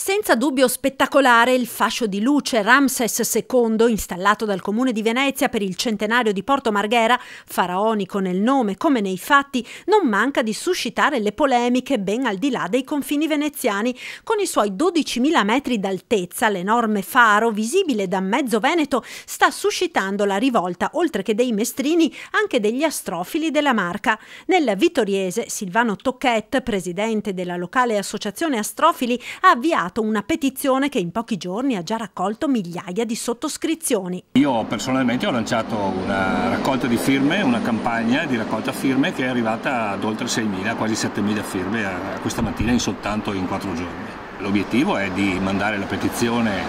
Senza dubbio spettacolare il fascio di luce Ramses II, installato dal comune di Venezia per il centenario di Porto Marghera, faraonico nel nome come nei fatti, non manca di suscitare le polemiche ben al di là dei confini veneziani. Con i suoi 12.000 metri d'altezza, l'enorme faro, visibile da mezzo Veneto, sta suscitando la rivolta, oltre che dei mestrini, anche degli astrofili della marca. Nel Vitoriese, Silvano Tocquet, presidente della locale associazione astrofili, ha avviato lanciato una petizione che in pochi giorni ha già raccolto migliaia di sottoscrizioni. Io personalmente ho lanciato una raccolta di firme, una campagna di raccolta firme che è arrivata ad oltre 6.000, quasi 7.000 firme questa mattina in soltanto in 4 giorni. L'obiettivo è di mandare la petizione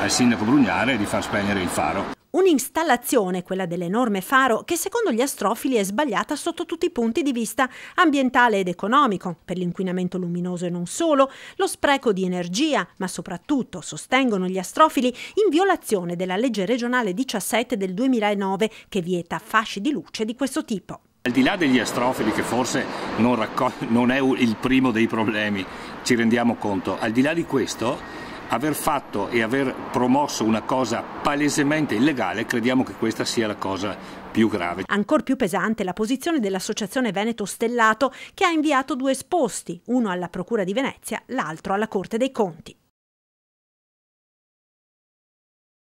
al sindaco Brugnare e di far spegnere il faro. Un'installazione, quella dell'enorme faro, che secondo gli astrofili è sbagliata sotto tutti i punti di vista ambientale ed economico, per l'inquinamento luminoso e non solo, lo spreco di energia, ma soprattutto, sostengono gli astrofili, in violazione della legge regionale 17 del 2009 che vieta fasci di luce di questo tipo. Al di là degli astrofili, che forse non, non è il primo dei problemi, ci rendiamo conto, al di là di questo aver fatto e aver promosso una cosa palesemente illegale, crediamo che questa sia la cosa più grave. Ancora più pesante la posizione dell'Associazione Veneto Stellato che ha inviato due esposti, uno alla Procura di Venezia, l'altro alla Corte dei Conti.